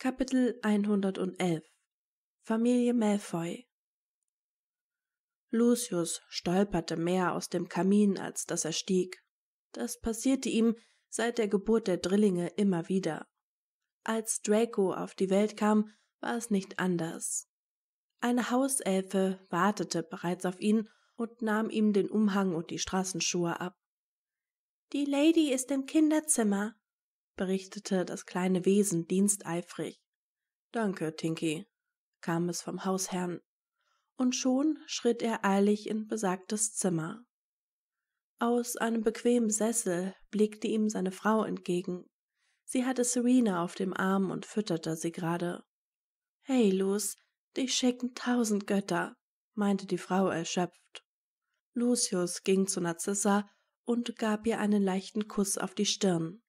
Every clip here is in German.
Kapitel 111 Familie Malfoy Lucius stolperte mehr aus dem Kamin, als dass er stieg. Das passierte ihm seit der Geburt der Drillinge immer wieder. Als Draco auf die Welt kam, war es nicht anders. Eine Hauselfe wartete bereits auf ihn und nahm ihm den Umhang und die Straßenschuhe ab. Die Lady ist im Kinderzimmer, berichtete das kleine Wesen diensteifrig. Danke, Tinky, kam es vom Hausherrn, und schon schritt er eilig in besagtes Zimmer. Aus einem bequemen Sessel blickte ihm seine Frau entgegen. Sie hatte Serena auf dem Arm und fütterte sie gerade. Hey, Luz, dich schicken tausend Götter, meinte die Frau erschöpft. Lucius ging zu Narzissa und gab ihr einen leichten Kuss auf die Stirn.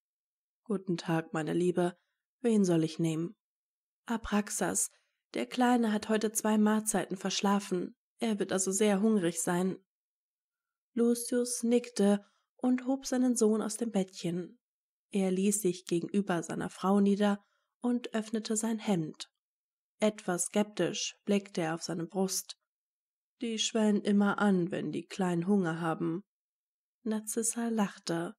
Guten Tag, meine Liebe. Wen soll ich nehmen? Apraxas. Der Kleine hat heute zwei Mahlzeiten verschlafen. Er wird also sehr hungrig sein. Lucius nickte und hob seinen Sohn aus dem Bettchen. Er ließ sich gegenüber seiner Frau nieder und öffnete sein Hemd. Etwas skeptisch blickte er auf seine Brust. Die schwellen immer an, wenn die Kleinen Hunger haben. Narzissa lachte.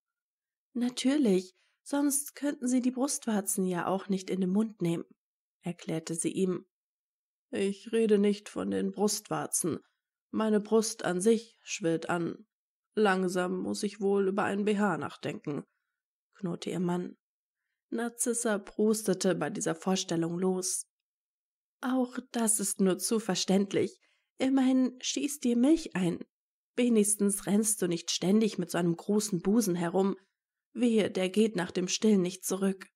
Natürlich, sonst könnten sie die Brustwarzen ja auch nicht in den Mund nehmen, erklärte sie ihm. Ich rede nicht von den Brustwarzen. Meine Brust an sich schwillt an. Langsam muss ich wohl über einen BH nachdenken, knurrte ihr Mann. Narzissa prustete bei dieser Vorstellung los. Auch das ist nur zu verständlich. Immerhin schießt dir Milch ein. Wenigstens rennst du nicht ständig mit so einem großen Busen herum, Wehe, der geht nach dem Stillen nicht zurück.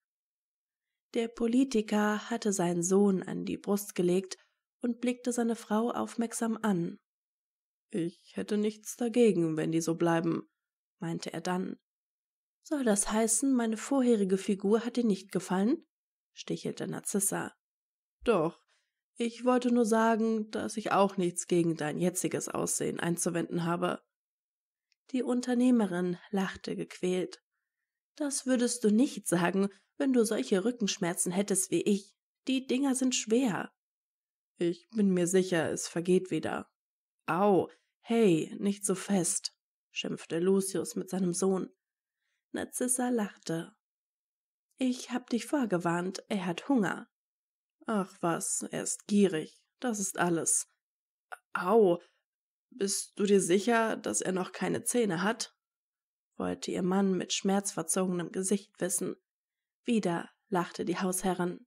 Der Politiker hatte seinen Sohn an die Brust gelegt und blickte seine Frau aufmerksam an. Ich hätte nichts dagegen, wenn die so bleiben, meinte er dann. Soll das heißen, meine vorherige Figur hat dir nicht gefallen? stichelte Narzissa. Doch, ich wollte nur sagen, dass ich auch nichts gegen dein jetziges Aussehen einzuwenden habe. Die Unternehmerin lachte gequält. Das würdest du nicht sagen, wenn du solche Rückenschmerzen hättest wie ich. Die Dinger sind schwer. Ich bin mir sicher, es vergeht wieder. Au, hey, nicht so fest, schimpfte Lucius mit seinem Sohn. Narzissa lachte. Ich hab dich vorgewarnt, er hat Hunger. Ach was, er ist gierig, das ist alles. Au, bist du dir sicher, dass er noch keine Zähne hat? wollte ihr Mann mit schmerzverzogenem Gesicht wissen. Wieder lachte die Hausherrin.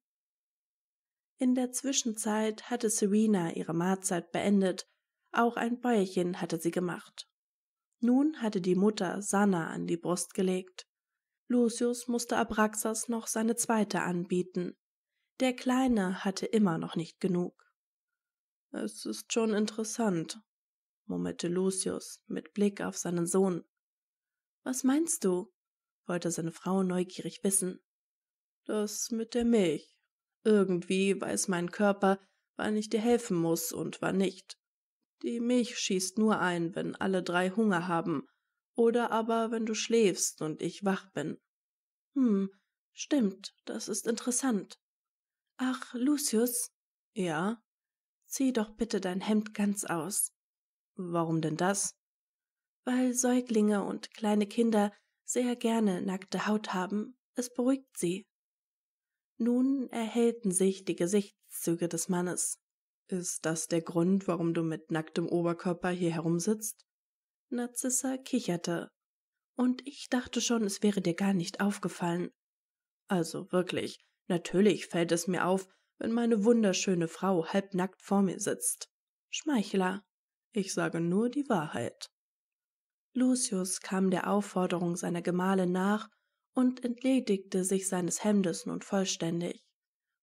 In der Zwischenzeit hatte Serena ihre Mahlzeit beendet, auch ein Bäuerchen hatte sie gemacht. Nun hatte die Mutter Sanna an die Brust gelegt. Lucius musste Abraxas noch seine zweite anbieten. Der Kleine hatte immer noch nicht genug. Es ist schon interessant, murmelte Lucius mit Blick auf seinen Sohn. Was meinst du? wollte seine Frau neugierig wissen. Das mit der Milch. Irgendwie weiß mein Körper, wann ich dir helfen muss und wann nicht. Die Milch schießt nur ein, wenn alle drei Hunger haben, oder aber wenn du schläfst und ich wach bin. Hm, stimmt, das ist interessant. Ach, Lucius? Ja? Zieh doch bitte dein Hemd ganz aus. Warum denn das? weil Säuglinge und kleine Kinder sehr gerne nackte Haut haben, es beruhigt sie. Nun erhellten sich die Gesichtszüge des Mannes. Ist das der Grund, warum du mit nacktem Oberkörper hier herumsitzt? Narzissa kicherte. Und ich dachte schon, es wäre dir gar nicht aufgefallen. Also wirklich, natürlich fällt es mir auf, wenn meine wunderschöne Frau halbnackt vor mir sitzt. Schmeichler. Ich sage nur die Wahrheit. Lucius kam der Aufforderung seiner Gemahlin nach und entledigte sich seines Hemdes nun vollständig.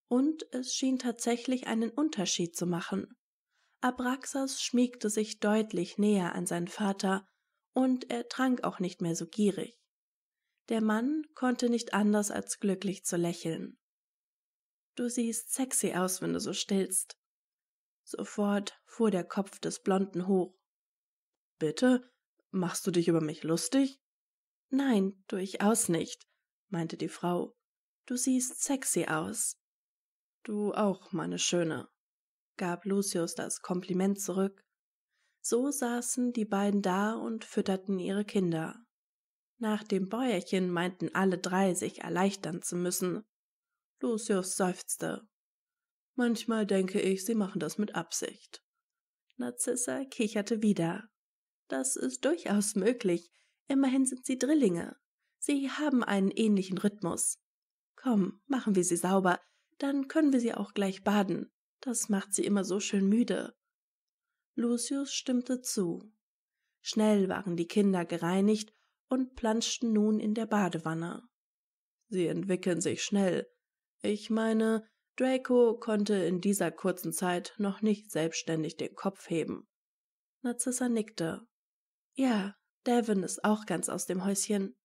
Und es schien tatsächlich einen Unterschied zu machen. Abraxas schmiegte sich deutlich näher an seinen Vater, und er trank auch nicht mehr so gierig. Der Mann konnte nicht anders als glücklich zu lächeln. Du siehst sexy aus, wenn du so stillst. Sofort fuhr der Kopf des Blonden hoch. Bitte? Machst du dich über mich lustig? Nein, durchaus nicht, meinte die Frau. Du siehst sexy aus. Du auch, meine Schöne, gab Lucius das Kompliment zurück. So saßen die beiden da und fütterten ihre Kinder. Nach dem Bäuerchen meinten alle drei, sich erleichtern zu müssen. Lucius seufzte. Manchmal denke ich, sie machen das mit Absicht. Narzissa kicherte wieder. Das ist durchaus möglich. Immerhin sind sie Drillinge. Sie haben einen ähnlichen Rhythmus. Komm, machen wir sie sauber, dann können wir sie auch gleich baden. Das macht sie immer so schön müde. Lucius stimmte zu. Schnell waren die Kinder gereinigt und planschten nun in der Badewanne. Sie entwickeln sich schnell. Ich meine, Draco konnte in dieser kurzen Zeit noch nicht selbstständig den Kopf heben. Narzissa nickte. Ja, Devon ist auch ganz aus dem Häuschen.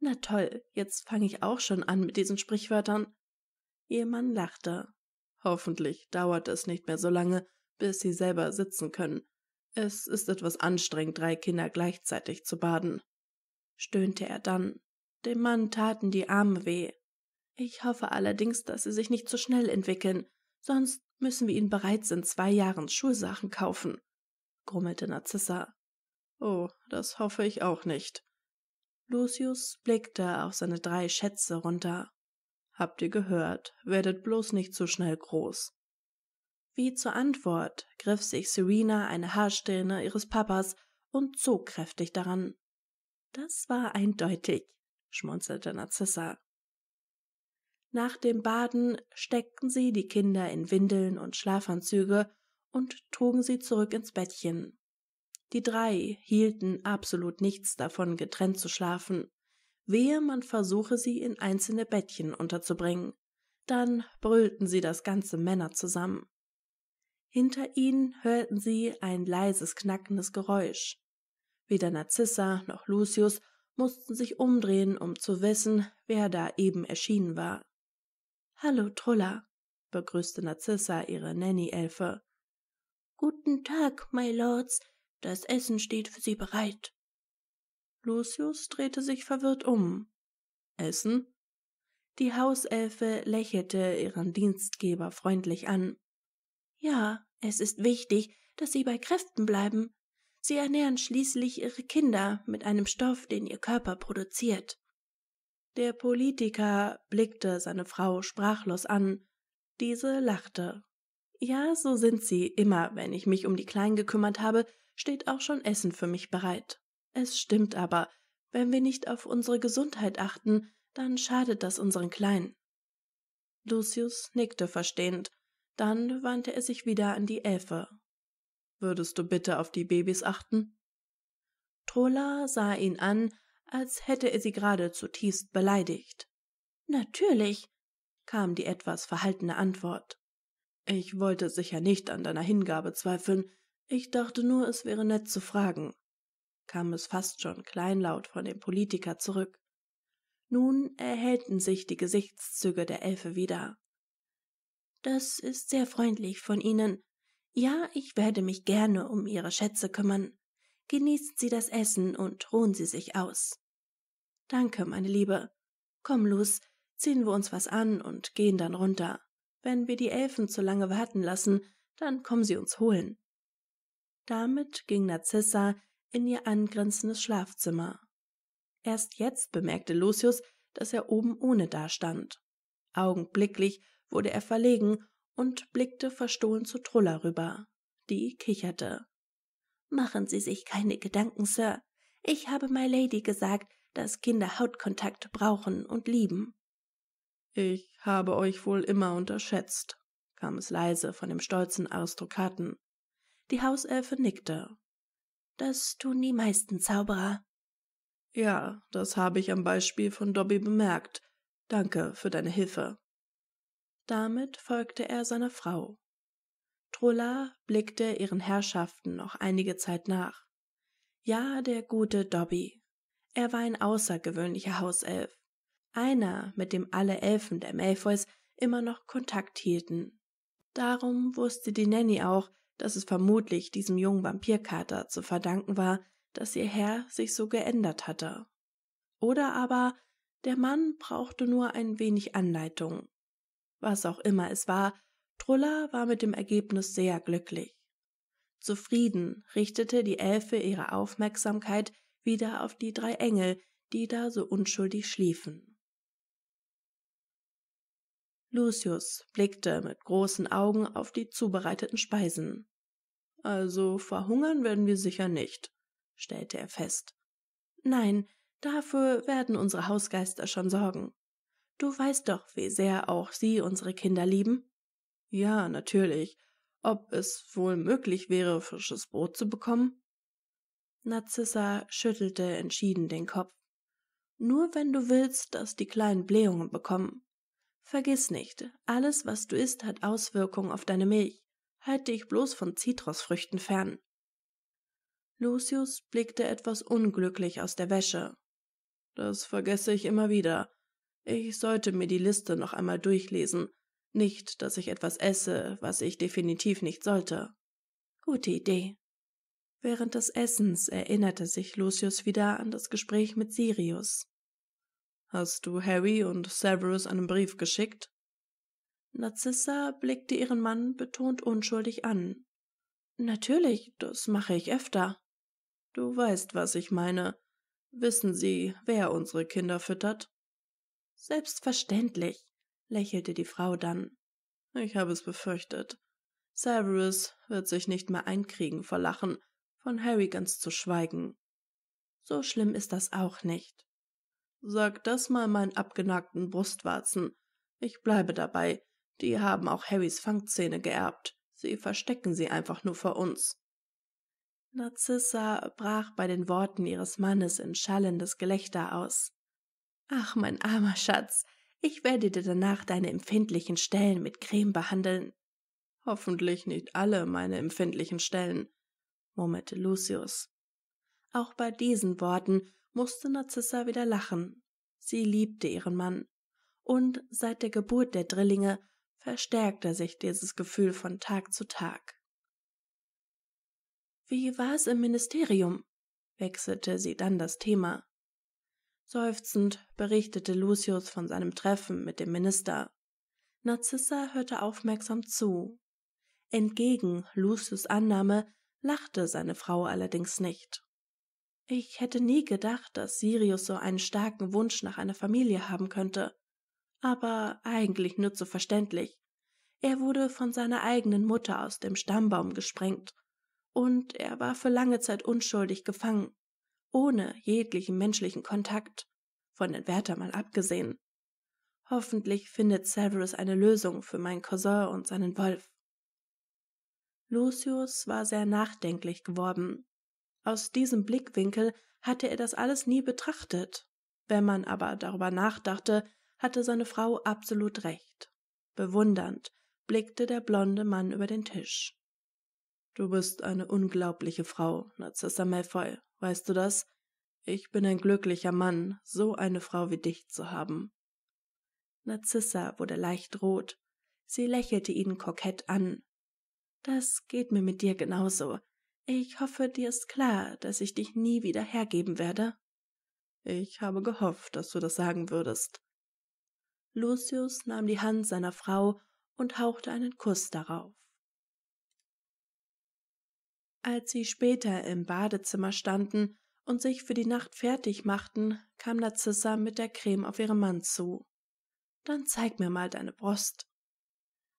Na toll, jetzt fange ich auch schon an mit diesen Sprichwörtern. Ihr Mann lachte. Hoffentlich dauert es nicht mehr so lange, bis sie selber sitzen können. Es ist etwas anstrengend, drei Kinder gleichzeitig zu baden. Stöhnte er dann. Dem Mann taten die Arme weh. Ich hoffe allerdings, dass sie sich nicht zu so schnell entwickeln, sonst müssen wir ihnen bereits in zwei Jahren Schulsachen kaufen, grummelte Narzissa. Oh, das hoffe ich auch nicht. Lucius blickte auf seine drei Schätze runter. Habt ihr gehört, werdet bloß nicht so schnell groß. Wie zur Antwort griff sich Serena eine Haarsträhne ihres Papas und zog kräftig daran. Das war eindeutig, schmunzelte Narzissa. Nach dem Baden steckten sie die Kinder in Windeln und Schlafanzüge und trugen sie zurück ins Bettchen. Die drei hielten absolut nichts davon, getrennt zu schlafen. Wehe, man versuche sie in einzelne Bettchen unterzubringen. Dann brüllten sie das ganze Männer zusammen. Hinter ihnen hörten sie ein leises knackendes Geräusch. Weder Narzissa noch Lucius mussten sich umdrehen, um zu wissen, wer da eben erschienen war. Hallo, Trulla, begrüßte Narzissa ihre Nanny-Elfe. Guten Tag, my Lords, das Essen steht für Sie bereit. Lucius drehte sich verwirrt um. Essen? Die Hauselfe lächelte ihren Dienstgeber freundlich an. Ja, es ist wichtig, dass Sie bei Kräften bleiben. Sie ernähren schließlich Ihre Kinder mit einem Stoff, den Ihr Körper produziert. Der Politiker blickte seine Frau sprachlos an. Diese lachte. Ja, so sind sie immer, wenn ich mich um die Kleinen gekümmert habe, steht auch schon Essen für mich bereit. Es stimmt aber, wenn wir nicht auf unsere Gesundheit achten, dann schadet das unseren Kleinen. Lucius nickte verstehend, dann wandte er sich wieder an die Elfe. Würdest du bitte auf die Babys achten? Trola sah ihn an, als hätte er sie gerade zutiefst beleidigt. Natürlich, kam die etwas verhaltene Antwort. Ich wollte sicher nicht an deiner Hingabe zweifeln, ich dachte nur, es wäre nett zu fragen, kam es fast schon kleinlaut von dem Politiker zurück. Nun erhellten sich die Gesichtszüge der Elfe wieder. Das ist sehr freundlich von Ihnen. Ja, ich werde mich gerne um Ihre Schätze kümmern. Genießen Sie das Essen und ruhen Sie sich aus. Danke, meine Liebe. Komm, Luz, ziehen wir uns was an und gehen dann runter. Wenn wir die Elfen zu lange warten lassen, dann kommen sie uns holen. Damit ging Narzissa in ihr angrenzendes Schlafzimmer. Erst jetzt bemerkte Lucius, dass er oben ohne dastand. Augenblicklich wurde er verlegen und blickte verstohlen zu Trulla rüber. Die kicherte. Machen Sie sich keine Gedanken, Sir. Ich habe My Lady gesagt, dass Kinder Hautkontakt brauchen und lieben. Ich habe euch wohl immer unterschätzt, kam es leise von dem stolzen Aristokraten. Die Hauselfe nickte. Das tun die meisten Zauberer. Ja, das habe ich am Beispiel von Dobby bemerkt. Danke für deine Hilfe. Damit folgte er seiner Frau. Trolla blickte ihren Herrschaften noch einige Zeit nach. Ja, der gute Dobby. Er war ein außergewöhnlicher Hauself. Einer, mit dem alle Elfen der Malfoys immer noch Kontakt hielten. Darum wusste die Nanny auch, dass es vermutlich diesem jungen Vampirkater zu verdanken war, dass ihr Herr sich so geändert hatte. Oder aber der Mann brauchte nur ein wenig Anleitung. Was auch immer es war, Trulla war mit dem Ergebnis sehr glücklich. Zufrieden richtete die Elfe ihre Aufmerksamkeit wieder auf die drei Engel, die da so unschuldig schliefen. Lucius blickte mit großen Augen auf die zubereiteten Speisen. Also verhungern werden wir sicher nicht, stellte er fest. Nein, dafür werden unsere Hausgeister schon sorgen. Du weißt doch, wie sehr auch sie unsere Kinder lieben. Ja, natürlich. Ob es wohl möglich wäre, frisches Brot zu bekommen? Narzissa schüttelte entschieden den Kopf. Nur wenn du willst, dass die kleinen Blähungen bekommen. Vergiss nicht, alles, was du isst, hat Auswirkungen auf deine Milch. Halte dich bloß von Zitrusfrüchten fern. Lucius blickte etwas unglücklich aus der Wäsche. Das vergesse ich immer wieder. Ich sollte mir die Liste noch einmal durchlesen. Nicht, dass ich etwas esse, was ich definitiv nicht sollte. Gute Idee. Während des Essens erinnerte sich Lucius wieder an das Gespräch mit Sirius. Hast du Harry und Severus einen Brief geschickt? Narzissa blickte ihren Mann betont unschuldig an. Natürlich, das mache ich öfter. Du weißt, was ich meine. Wissen Sie, wer unsere Kinder füttert? Selbstverständlich, lächelte die Frau dann. Ich habe es befürchtet. Severus wird sich nicht mehr einkriegen vor Lachen, von Harry ganz zu schweigen. So schlimm ist das auch nicht. Sag das mal meinen abgenagten Brustwarzen. Ich bleibe dabei. Die haben auch Harrys Fangzähne geerbt. Sie verstecken sie einfach nur vor uns. Narzissa brach bei den Worten ihres Mannes in schallendes Gelächter aus. Ach, mein armer Schatz, ich werde dir danach deine empfindlichen Stellen mit Creme behandeln. Hoffentlich nicht alle meine empfindlichen Stellen, murmelte Lucius. Auch bei diesen Worten musste Narzissa wieder lachen. Sie liebte ihren Mann. Und seit der Geburt der Drillinge verstärkte sich dieses Gefühl von Tag zu Tag. Wie war es im Ministerium? wechselte sie dann das Thema. Seufzend berichtete Lucius von seinem Treffen mit dem Minister. Narzissa hörte aufmerksam zu. Entgegen Lucius Annahme lachte seine Frau allerdings nicht. Ich hätte nie gedacht, dass Sirius so einen starken Wunsch nach einer Familie haben könnte. Aber eigentlich nur zu verständlich. Er wurde von seiner eigenen Mutter aus dem Stammbaum gesprengt. Und er war für lange Zeit unschuldig gefangen. Ohne jeglichen menschlichen Kontakt. Von den Wärter mal abgesehen. Hoffentlich findet Severus eine Lösung für meinen Cousin und seinen Wolf. Lucius war sehr nachdenklich geworden aus diesem Blickwinkel hatte er das alles nie betrachtet. Wenn man aber darüber nachdachte, hatte seine Frau absolut recht. Bewundernd blickte der blonde Mann über den Tisch. Du bist eine unglaubliche Frau, Narcissa Malfoy, weißt du das? Ich bin ein glücklicher Mann, so eine Frau wie dich zu haben. Narzissa wurde leicht rot. Sie lächelte ihn kokett an. Das geht mir mit dir genauso. Ich hoffe, dir ist klar, dass ich dich nie wieder hergeben werde. Ich habe gehofft, dass du das sagen würdest. Lucius nahm die Hand seiner Frau und hauchte einen Kuss darauf. Als sie später im Badezimmer standen und sich für die Nacht fertig machten, kam Narzissa mit der Creme auf ihren Mann zu. Dann zeig mir mal deine Brust.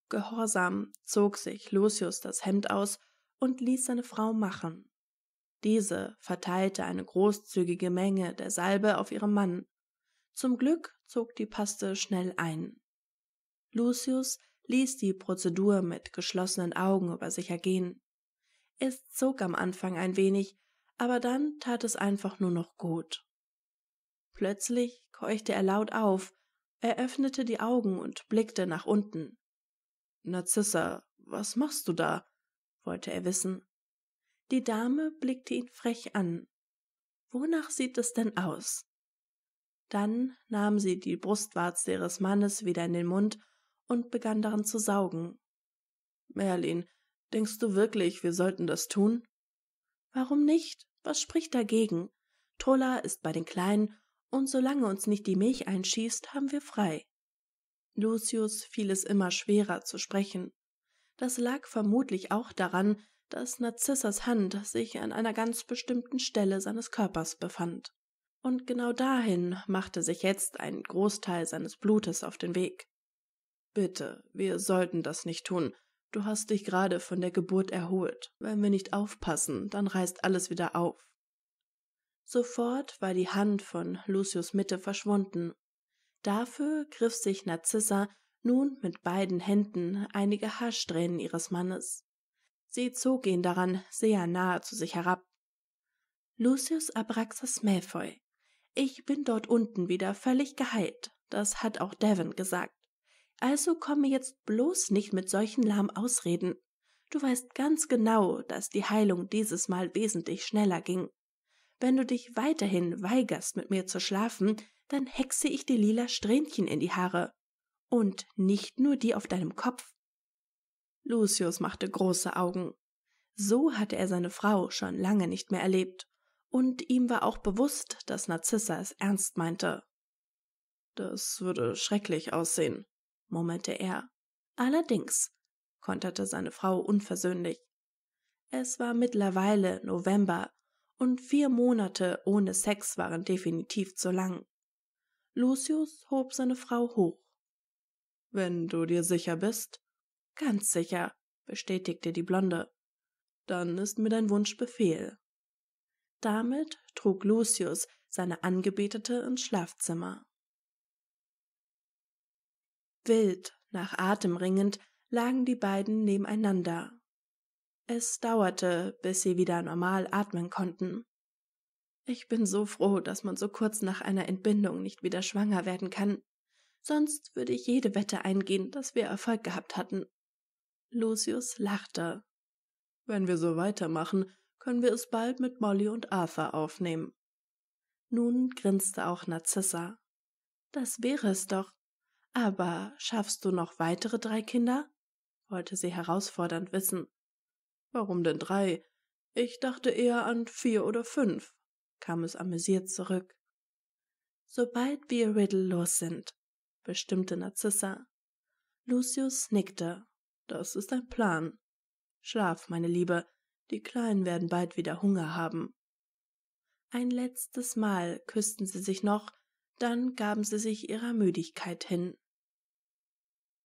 Gehorsam zog sich Lucius das Hemd aus und ließ seine Frau machen. Diese verteilte eine großzügige Menge der Salbe auf ihren Mann. Zum Glück zog die Paste schnell ein. Lucius ließ die Prozedur mit geschlossenen Augen über sich ergehen. Es zog am Anfang ein wenig, aber dann tat es einfach nur noch gut. Plötzlich keuchte er laut auf, er öffnete die Augen und blickte nach unten. Narzissa, was machst du da? wollte er wissen. Die Dame blickte ihn frech an. Wonach sieht es denn aus? Dann nahm sie die Brustwarze ihres Mannes wieder in den Mund und begann daran zu saugen. Merlin, denkst du wirklich, wir sollten das tun? Warum nicht? Was spricht dagegen? Tola ist bei den Kleinen, und solange uns nicht die Milch einschießt, haben wir frei. Lucius fiel es immer schwerer zu sprechen. Das lag vermutlich auch daran, dass Narzissas Hand sich an einer ganz bestimmten Stelle seines Körpers befand. Und genau dahin machte sich jetzt ein Großteil seines Blutes auf den Weg. Bitte, wir sollten das nicht tun. Du hast dich gerade von der Geburt erholt. Wenn wir nicht aufpassen, dann reißt alles wieder auf. Sofort war die Hand von Lucius Mitte verschwunden. Dafür griff sich Narzissa nun mit beiden Händen einige Haarsträhnen ihres Mannes. Sie zog ihn daran sehr nahe zu sich herab. Lucius Abraxas Malfoy, ich bin dort unten wieder völlig geheilt, das hat auch Devon gesagt. Also komme jetzt bloß nicht mit solchen lahmen Ausreden. Du weißt ganz genau, dass die Heilung dieses Mal wesentlich schneller ging. Wenn du dich weiterhin weigerst, mit mir zu schlafen, dann hexe ich dir lila Strähnchen in die Haare und nicht nur die auf deinem Kopf. Lucius machte große Augen. So hatte er seine Frau schon lange nicht mehr erlebt, und ihm war auch bewusst, dass Narzissa es ernst meinte. Das würde schrecklich aussehen, murmelte er. Allerdings, konterte seine Frau unversöhnlich. Es war mittlerweile November, und vier Monate ohne Sex waren definitiv zu lang. Lucius hob seine Frau hoch wenn du dir sicher bist. Ganz sicher, bestätigte die Blonde. Dann ist mir dein Wunsch Befehl. Damit trug Lucius seine Angebetete ins Schlafzimmer. Wild, nach Atem ringend, lagen die beiden nebeneinander. Es dauerte, bis sie wieder normal atmen konnten. Ich bin so froh, dass man so kurz nach einer Entbindung nicht wieder schwanger werden kann, sonst würde ich jede Wette eingehen, dass wir Erfolg gehabt hatten. Lucius lachte. Wenn wir so weitermachen, können wir es bald mit Molly und Arthur aufnehmen. Nun grinste auch Narzissa. Das wäre es doch. Aber schaffst du noch weitere drei Kinder? wollte sie herausfordernd wissen. Warum denn drei? Ich dachte eher an vier oder fünf, kam es amüsiert zurück. Sobald wir Riddle los sind, bestimmte Narzissa. Lucius nickte. Das ist ein Plan. Schlaf, meine Liebe, die Kleinen werden bald wieder Hunger haben. Ein letztes Mal küssten sie sich noch, dann gaben sie sich ihrer Müdigkeit hin.